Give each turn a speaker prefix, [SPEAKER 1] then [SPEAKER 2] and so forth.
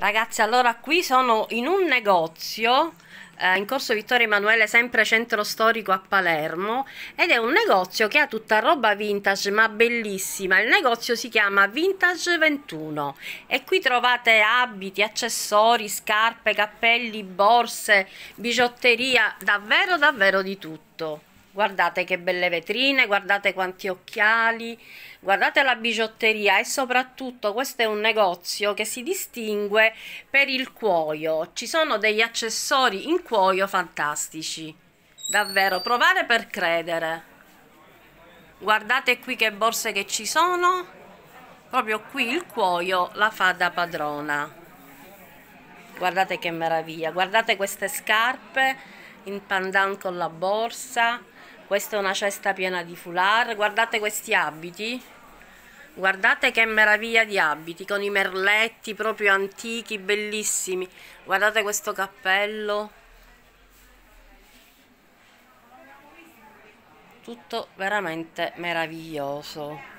[SPEAKER 1] Ragazzi, allora qui sono in un negozio eh, in corso Vittorio Emanuele, sempre centro storico a Palermo, ed è un negozio che ha tutta roba vintage ma bellissima. Il negozio si chiama Vintage 21 e qui trovate abiti, accessori, scarpe, cappelli, borse, bigiotteria, davvero davvero di tutto. Guardate che belle vetrine, guardate quanti occhiali, guardate la bigiotteria e soprattutto questo è un negozio che si distingue per il cuoio. Ci sono degli accessori in cuoio fantastici. Davvero, provare per credere. Guardate qui che borse che ci sono. Proprio qui il cuoio la fa da padrona. Guardate che meraviglia, guardate queste scarpe in pandan con la borsa questa è una cesta piena di foulard guardate questi abiti guardate che meraviglia di abiti con i merletti proprio antichi bellissimi guardate questo cappello tutto veramente meraviglioso